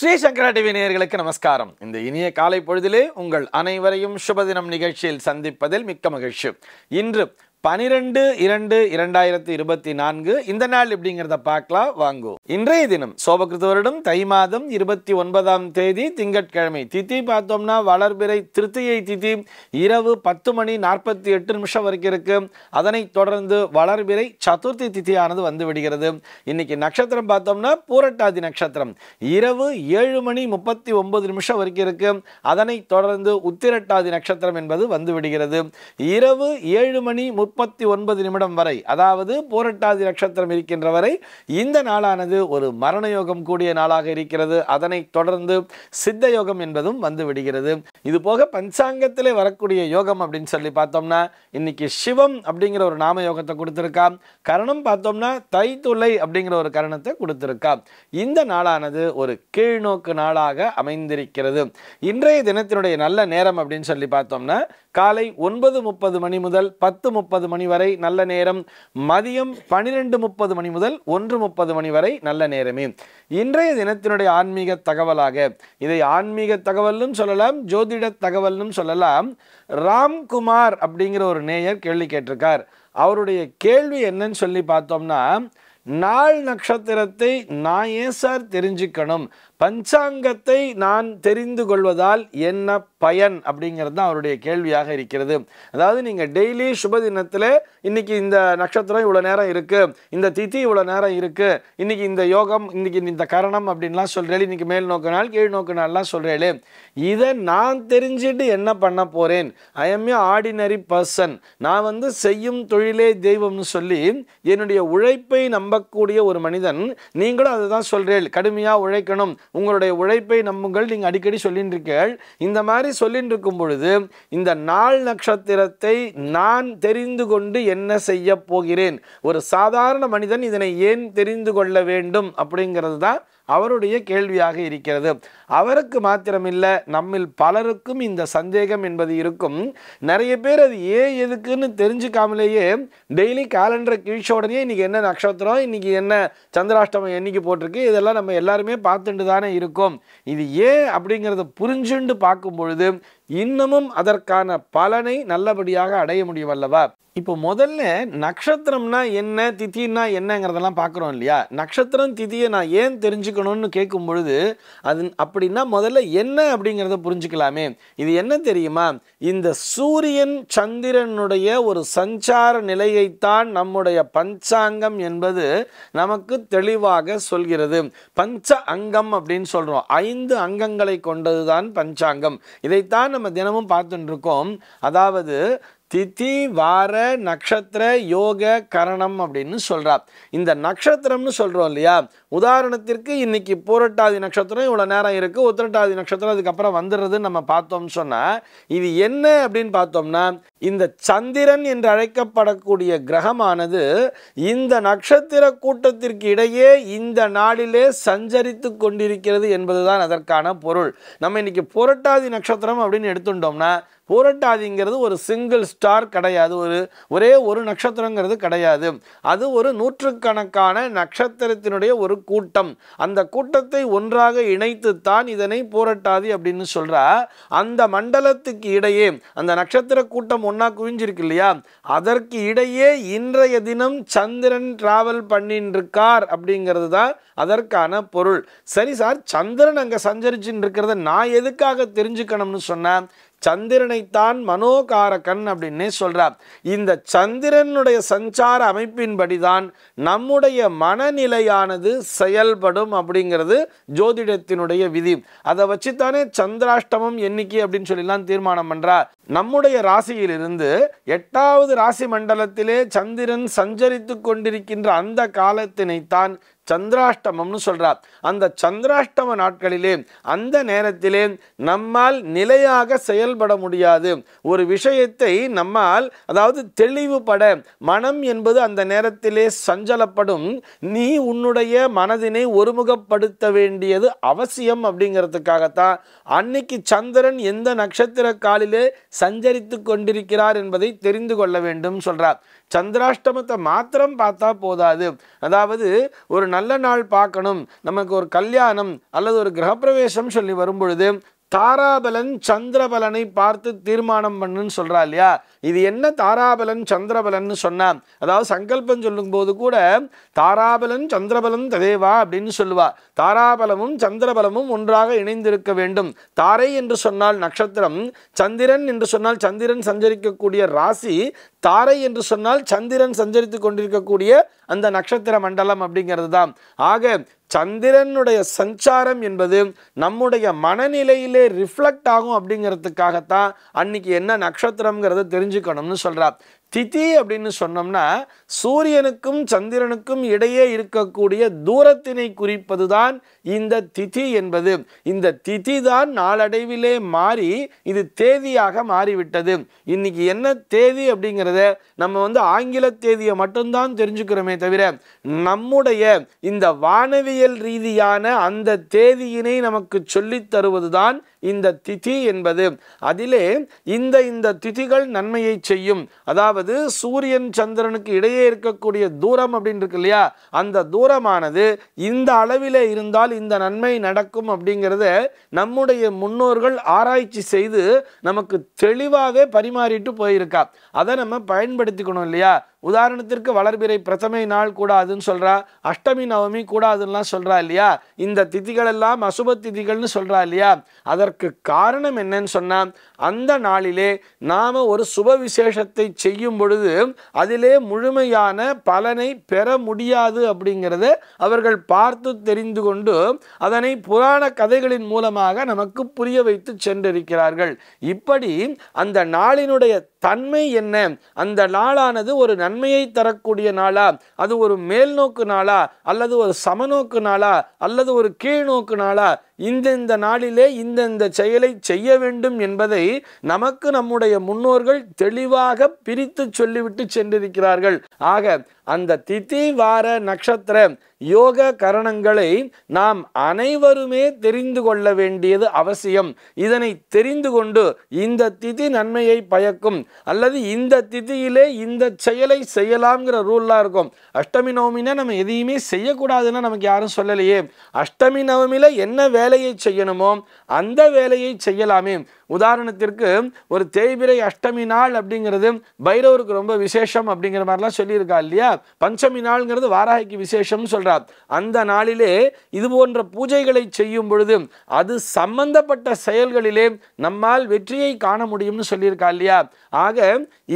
ஸ்ரீ சங்கரா TV நேயர்களுக்கு நமஸ்காரம் இந்த இனிய காலை பொழுதிலே உங்கள் அனைவரையும் சுபதினம் நிகழ்ச்சியில் சந்திப்பதில் மிக்க மகிழ்ச்சி இன்று பனிரெண்டு இரண்டு இரண்டாயிரத்தி இருபத்தி நான்கு இந்த நாள் எப்படிங்கிறத பார்க்கலாம் வாங்கும் இன்றைய தினம் சோபகிருத்த வருடம் தை மாதம் இருபத்தி ஒன்பதாம் தேதி திங்கட்கிழமை திதி பார்த்தோம்னா வளர்பிறை திருத்தியை திதி இரவு பத்து மணி நாற்பத்தி எட்டு நிமிஷம் வரைக்கும் இருக்கு அதனை தொடர்ந்து வளர்பிறை சதுர்த்தி திதியானது வந்து விடுகிறது இன்னைக்கு நட்சத்திரம் பார்த்தோம்னா பூரட்டாதி நட்சத்திரம் இரவு ஏழு மணி முப்பத்தி ஒன்பது நிமிஷம் வரைக்கும் இருக்கு அதனை தொடர்ந்து உத்திரட்டாதி நட்சத்திரம் என்பது வந்து விடுகிறது இரவு ஏழு மணி முப்பத்தி ஒன்பது நிமிடம் வரை அதாவது போரட்டாதி நட்சத்திரம் இருக்கின்ற வரை இந்த நாளானது ஒரு மரண யோகம் கூடிய நாளாக இருக்கிறது அதனை தொடர்ந்து சித்த யோகம் என்பதும் வந்து விடுகிறது இது போக பஞ்சாங்கத்திலே வரக்கூடிய யோகம் அப்படின்னு சொல்லி பார்த்தோம்னா இன்னைக்கு சிவம் அப்படிங்கிற ஒரு நாம யோகத்தை கொடுத்துருக்கா கரணம் பார்த்தோம்னா தைத்துளை அப்படிங்கிற ஒரு கரணத்தை கொடுத்துருக்கான் இந்த நாளானது ஒரு கீழ்நோக்கு நாளாக அமைந்திருக்கிறது இன்றைய தினத்தினுடைய நல்ல நேரம் அப்படின்னு சொல்லி பார்த்தோம்னா காலை ஒன்பது முப்பது மணி முதல் பத்து முப்பது முப்பது மணி வரை நல்ல நேரம் மதியம் பனிரெண்டு முப்பது மணி முதல் ஒன்று முப்பது மணி வரை நல்ல நேரமே இன்றைய தினத்தினுடைய ஆன்மீக தகவலாக இதை ஆன்மீக தகவலும் சொல்லலாம் ஜோதிட தகவலும் சொல்லலாம் ராம்குமார் அப்படிங்கிற ஒரு நேயர் கேள்வி கேட்டிருக்கார் அவருடைய கேள்வி என்னன்னு சொல்லி பார்த்தோம்னா நாள் நட்சத்திரத்தை நான் ஏன் சார் தெரிஞ்சுக்கணும் பஞ்சாங்கத்தை நான் தெரிந்து கொள்வதால் என்ன பயன் அப்படிங்கிறது தான் அவருடைய கேள்வியாக இருக்கிறது அதாவது நீங்கள் டெய்லி சுப தினத்தில் இன்றைக்கி இந்த நட்சத்திரம் இவ்வளோ நேரம் இருக்குது இந்த திதி இவ்வளோ நேரம் இருக்குது இன்றைக்கி இந்த யோகம் இன்றைக்கி இந்த கரணம் அப்படின்லாம் சொல்கிறேன் இன்றைக்கி மேல் நோக்க நாள் கீழ் நோக்க நாள்லாம் சொல்கிறேன் இதை நான் தெரிஞ்சுட்டு என்ன பண்ண போகிறேன் I am a ordinary person நான் வந்து செய்யும் தொழிலே தெய்வம்னு சொல்லி என்னுடைய உழைப்பை நம்பக்கூடிய ஒரு மனிதன் நீங்களும் அதை தான் சொல்கிறேன் கடுமையாக உழைக்கணும் உங்களுடைய உழைப்பை நம்புங்கள் நீங்கள் அடிக்கடி சொல்லின்னு இருக்கீர்கள் இந்த மாதிரி சொல்லின்னு இருக்கும் பொழுது இந்த நாள் நட்சத்திரத்தை நான் தெரிந்து கொண்டு என்ன செய்ய போகிறேன் ஒரு சாதாரண மனிதன் இதனை ஏன் தெரிந்து கொள்ள வேண்டும் அப்படிங்கிறது தான் அவருடைய கேள்வியாக இருக்கிறது அவருக்கு மாத்திரமில்லை நம்மில் பலருக்கும் இந்த சந்தேகம் என்பது இருக்கும் நிறைய பேர் அது ஏன் எதுக்குன்னு தெரிஞ்சுக்காமலேயே டெய்லி கேலண்டர் கிழிச்சோடனே இன்றைக்கி என்ன நட்சத்திரம் இன்றைக்கி என்ன சந்திராஷ்டமம் என்றைக்கு போட்டிருக்கு இதெல்லாம் நம்ம எல்லாருமே பார்த்துட்டு தானே இருக்கோம் இது ஏன் அப்படிங்கிறத புரிஞ்சுண்டு பார்க்கும் பொழுது இன்னமும் அதற்கான பலனை நல்லபடியாக அடைய முடியும் அல்லவா இப்போ முதல்ல நட்சத்திரம்னா என்ன திதின்னா என்னங்கிறதெல்லாம் பார்க்குறோம் இல்லையா நட்சத்திரம் திதியை நான் ஏன் தெரிஞ்சுக்கணும்னு கேட்கும் பொழுது அது அப்படின்னா முதல்ல என்ன அப்படிங்கிறத புரிஞ்சுக்கலாமே இது என்ன தெரியுமா இந்த சூரியன் சந்திரனுடைய ஒரு சஞ்சார நிலையைத்தான் நம்முடைய பஞ்சாங்கம் என்பது நமக்கு தெளிவாக சொல்கிறது பஞ்ச அங்கம் அப்படின்னு சொல்கிறோம் ஐந்து அங்கங்களை கொண்டது தான் பஞ்சாங்கம் இதைத்தான் நம்ம தினமும் பார்த்துட்டு இருக்கோம் அதாவது திதி வார நட்சத்திர யோக கரணம் அப்படின்னு சொல்கிறார் இந்த நட்சத்திரம்னு சொல்கிறோம் இல்லையா உதாரணத்திற்கு இன்றைக்கி பூரட்டாதி நட்சத்திரம் இவ்வளோ நேரம் இருக்குது உத்திரட்டாதி நட்சத்திரம் அதுக்கப்புறம் வந்துடுறதுன்னு நம்ம பார்த்தோம்னு சொன்னால் இது என்ன அப்படின்னு பார்த்தோம்னா இந்த சந்திரன் என்று அழைக்கப்படக்கூடிய கிரகமானது இந்த நட்சத்திர கூட்டத்திற்கு இடையே இந்த நாளிலே சஞ்சரித்து கொண்டிருக்கிறது என்பதுதான் அதற்கான பொருள் நம்ம இன்னைக்கு புரட்டாதி நட்சத்திரம் அப்படின்னு எடுத்துட்டோம்னா புரட்டாதிங்கிறது ஒரு சிங்கிள் ஸ்டார் கிடையாது ஒரு ஒரே ஒரு நட்சத்திரங்கிறது கிடையாது அது ஒரு நூற்றுக்கணக்கான நட்சத்திரத்தினுடைய ஒரு கூட்டம் அந்த கூட்டத்தை ஒன்றாக இணைத்துத்தான் இதனை புரட்டாதி அப்படின்னு சொல்கிறா அந்த மண்டலத்துக்கு இடையே அந்த நட்சத்திர கூட்டம் ஒன்றா குவிஞ்சிருக்கு இல்லையா அதற்கு இடையே இன்றைய தினம் சந்திரன் டிராவல் பண்ணின்னு இருக்கார் அப்படிங்கிறது தான் அதற்கான பொருள் சரி சார் சந்திரன் அங்கே சஞ்சரிச்சுன்னு இருக்கிறத நான் எதுக்காக தெரிஞ்சுக்கணும்னு சொன்னேன் சந்திரனைத்தான் மனோகாரகன் அப்படின்னே சொல்கிறார் இந்த சந்திரனுடைய சஞ்சார அமைப்பின்படி தான் நம்முடைய மனநிலையானது செயல்படும் அப்படிங்கிறது ஜோதிடத்தினுடைய விதி அதை வச்சுத்தானே சந்திராஷ்டமம் எண்ணிக்கை அப்படின்னு சொல்லிலாம் தீர்மானம் பண்ணுறார் நம்முடைய ராசியிலிருந்து எட்டாவது ராசி மண்டலத்திலே சந்திரன் சஞ்சரித்து கொண்டிருக்கின்ற அந்த காலத்தினைத்தான் சந்திராஷ்டமம்னு சொல்கிறார் அந்த சந்திராஷ்டம நாட்களிலே அந்த நேரத்திலே நம்மால் நிலையாக செயல்பட முடியாது ஒரு விஷயத்தை நம்மால் அதாவது தெளிவுபட மனம் என்பது அந்த நேரத்திலே சஞ்சலப்படும் நீ உன்னுடைய மனதினை ஒருமுகப்படுத்த வேண்டியது அவசியம் அப்படிங்கிறதுக்காகத்தான் அன்னைக்கு சந்திரன் எந்த நட்சத்திர காலிலே சஞ்சரித்து கொண்டிருக்கிறார் என்பதை தெரிந்து கொள்ள வேண்டும் சொல்கிறார் சந்திராஷ்டமத்தை மாத்திரம் பார்த்தா போதாது அதாவது ஒரு நல்ல நல்ல நாள் பார்க்கணும் நமக்கு ஒரு கல்யாணம் அல்லது ஒரு கிரகப்பிரவேசம் சொல்லி வரும்பொழுது தாராபலன் சந்திரபலனை பார்த்து தீர்மானம் பண்ணுன்னு சொல்கிறா இல்லையா இது என்ன தாராபலன் சந்திரபலன் சொன்னான் அதாவது சங்கல்பம் சொல்லும்போது கூட தாராபலன் சந்திரபலன் ததேவா அப்படின்னு சொல்லுவா தாராபலமும் சந்திரபலமும் ஒன்றாக இணைந்திருக்க வேண்டும் தாரை என்று சொன்னால் நட்சத்திரம் சந்திரன் என்று சொன்னால் சந்திரன் சஞ்சரிக்கக்கூடிய ராசி தாரை என்று சொன்னால் சந்திரன் சஞ்சரித்து கொண்டிருக்கக்கூடிய அந்த நட்சத்திர மண்டலம் அப்படிங்கிறது தான் ஆக சந்திரனுடைய சஞ்சாரம் என்பது நம்முடைய மனநிலையிலே ரிஃப்ளெக்ட் ஆகும் அப்படிங்கிறதுக்காகத்தான் அன்னைக்கு என்ன நட்சத்திரம்ங்கிறத தெரிஞ்சுக்கணும்னு சொல்கிறார் திதி அப்படின்னு சொன்னோம்னா சூரியனுக்கும் சந்திரனுக்கும் இடையே இருக்கக்கூடிய தூரத்தினை குறிப்பது தான் இந்த திதி என்பது இந்த திதி தான் நாளடைவிலே மாறி இது தேதியாக மாறிவிட்டது இன்னைக்கு என்ன தேதி அப்படிங்கிறத நம்ம வந்து ஆங்கில தேதியை மட்டும்தான் தெரிஞ்சுக்கிறோமே தவிர நம்முடைய இந்த வானவியல் ரீதியான அந்த தேதியினை நமக்கு சொல்லித் தருவதுதான் இந்த திதி என்பது அதிலே இந்த இந்த திதிகள் நன்மையை செய்யும் அதாவது அதாவது சூரியன் சந்திரனுக்கு இடையே இருக்கக்கூடிய தூரம் அப்படின்னு இருக்கு இல்லையா அந்த தூரமானது இந்த அளவில் இருந்தால் இந்த நன்மை நடக்கும் அப்படிங்கிறத நம்முடைய முன்னோர்கள் ஆராய்ச்சி செய்து நமக்கு தெளிவாகவே பரிமாறிட்டு போயிருக்கா அதை நம்ம பயன்படுத்திக்கணும் இல்லையா உதாரணத்திற்கு வளர்பிறை பிரதமை நாள் கூடாதுன்னு சொல்கிறா அஷ்டமி நவமி கூடாதுன்னெலாம் சொல்கிறா இல்லையா இந்த திதிகள் எல்லாம் அசுப திதிகள்னு சொல்கிறா இல்லையா அதற்கு காரணம் என்னன்னு சொன்னால் அந்த நாளிலே நாம் ஒரு சுப விசேஷத்தை செய்யும் பொழுது அதிலே முழுமையான பலனை பெற முடியாது அப்படிங்கிறத அவர்கள் பார்த்து தெரிந்து கொண்டு அதனை புராண கதைகளின் மூலமாக நமக்கு புரிய வைத்து சென்றிருக்கிறார்கள் இப்படி அந்த நாளினுடைய தன்மை என்ன அந்த நாளானது ஒரு நன்மையை தரக்கூடிய நாளா அது ஒரு மேல்நோக்கு நாளா அல்லது ஒரு சமநோக்கு நாளா அல்லது ஒரு கீழ்நோக்கு நாளா இந்தந்த நாளிலே இந்தந்த செயலை செய்ய வேண்டும் என்பதை நமக்கு நம்முடைய முன்னோர்கள் தெளிவாக பிரித்து சொல்லிவிட்டு சென்றிருக்கிறார்கள் ஆக அந்த திதி வார நட்சத்திர யோக கரணங்களை நாம் அனைவருமே தெரிந்து கொள்ள வேண்டியது அவசியம் இதனை தெரிந்து கொண்டு இந்த திதி நன்மையை பயக்கும் அல்லது இந்த திதியிலே இந்த செயலை செய்யலாம்ங்கிற ரூல்லாம் இருக்கும் அஷ்டமி நவமினா நம்ம எதையுமே செய்யக்கூடாதுன்னு நமக்கு யாரும் சொல்லலையே அஷ்டமி நவமியில் என்ன வேலை வேலையை செய்யணுமோ அந்த வேலையை செய்யலாமே உதாரணத்திற்கு ஒரு தேய்பிரை அஷ்டமி நாள் அப்படிங்கிறது பைரவருக்கு ரொம்ப விசேஷம் அப்படிங்கிற மாதிரிலாம் சொல்லியிருக்கா இல்லையா பஞ்சமி நாள்ங்கிறது வாராகிக்கு விசேஷம் சொல்கிறா அந்த நாளிலே இது போன்ற பூஜைகளை செய்யும் பொழுது அது சம்பந்தப்பட்ட செயல்களிலே நம்மால் வெற்றியை காண முடியும்னு சொல்லியிருக்கா இல்லையா ஆக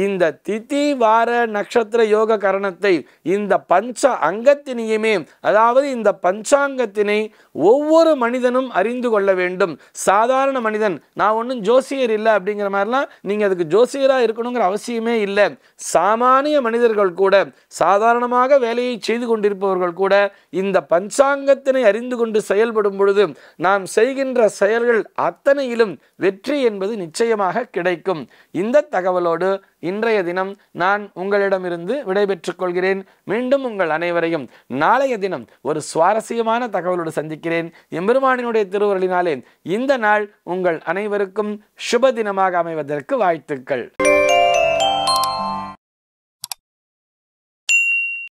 இந்த திதி வார நட்சத்திர யோக கரணத்தை இந்த பஞ்ச அங்கத்தினையுமே அதாவது இந்த பஞ்சாங்கத்தினை ஒவ்வொரு மனிதனும் அனைத்தையும் அறிந்து கொள்ள வேண்டும் சாதாரண மனிதன் நான் ஒன்றும் ஜோசியர் இல்லை அப்படிங்கிற மாதிரிலாம் நீங்கள் அதுக்கு ஜோசியராக இருக்கணுங்கிற அவசியமே இல்லை சாமானிய மனிதர்கள் கூட சாதாரணமாக வேலையை செய்து கொண்டிருப்பவர்கள் கூட இந்த பஞ்சாங்கத்தினை அறிந்து கொண்டு செயல்படும் பொழுது நாம் செய்கின்ற செயல்கள் அத்தனையிலும் வெற்றி என்பது நிச்சயமாக கிடைக்கும் இந்த தகவலோடு இன்றைய தினம் நான் உங்களிடமிருந்து விடைபெற்றுக் கொள்கிறேன் மீண்டும் உங்கள் அனைவரையும் நாளைய தினம் ஒரு சுவாரஸ்யமான தகவலோடு சந்திக்கிறேன் எம்பெருமானினுடைய திருவுருளினாலே இந்த நாள் உங்கள் அனைவருக்கும் சுப தினமாக அமைவதற்கு வாழ்த்துக்கள்